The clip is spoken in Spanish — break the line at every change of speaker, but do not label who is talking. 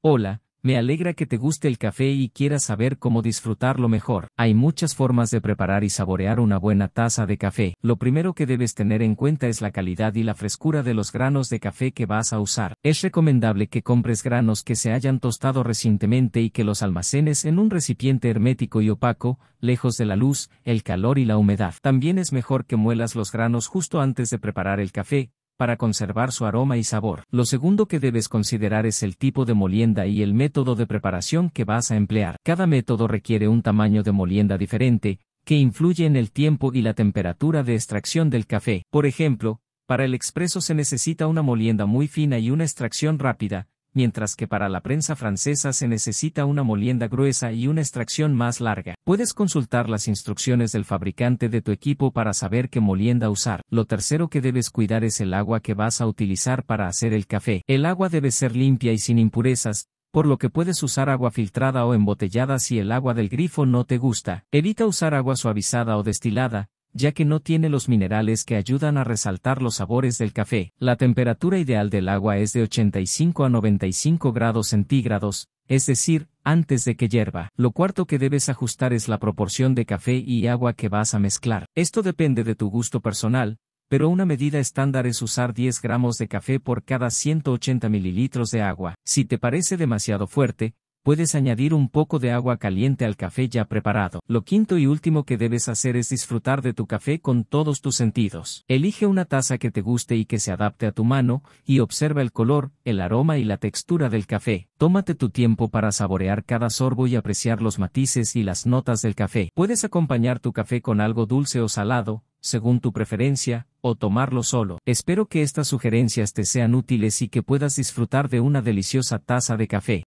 Hola, me alegra que te guste el café y quieras saber cómo disfrutarlo mejor. Hay muchas formas de preparar y saborear una buena taza de café. Lo primero que debes tener en cuenta es la calidad y la frescura de los granos de café que vas a usar. Es recomendable que compres granos que se hayan tostado recientemente y que los almacenes en un recipiente hermético y opaco, lejos de la luz, el calor y la humedad. También es mejor que muelas los granos justo antes de preparar el café, para conservar su aroma y sabor. Lo segundo que debes considerar es el tipo de molienda y el método de preparación que vas a emplear. Cada método requiere un tamaño de molienda diferente, que influye en el tiempo y la temperatura de extracción del café. Por ejemplo, para el expreso se necesita una molienda muy fina y una extracción rápida, mientras que para la prensa francesa se necesita una molienda gruesa y una extracción más larga. Puedes consultar las instrucciones del fabricante de tu equipo para saber qué molienda usar. Lo tercero que debes cuidar es el agua que vas a utilizar para hacer el café. El agua debe ser limpia y sin impurezas, por lo que puedes usar agua filtrada o embotellada si el agua del grifo no te gusta. Evita usar agua suavizada o destilada, ya que no tiene los minerales que ayudan a resaltar los sabores del café. La temperatura ideal del agua es de 85 a 95 grados centígrados, es decir, antes de que hierva. Lo cuarto que debes ajustar es la proporción de café y agua que vas a mezclar. Esto depende de tu gusto personal, pero una medida estándar es usar 10 gramos de café por cada 180 mililitros de agua. Si te parece demasiado fuerte, puedes añadir un poco de agua caliente al café ya preparado. Lo quinto y último que debes hacer es disfrutar de tu café con todos tus sentidos. Elige una taza que te guste y que se adapte a tu mano, y observa el color, el aroma y la textura del café. Tómate tu tiempo para saborear cada sorbo y apreciar los matices y las notas del café. Puedes acompañar tu café con algo dulce o salado, según tu preferencia, o tomarlo solo. Espero que estas sugerencias te sean útiles y que puedas disfrutar de una deliciosa taza de café.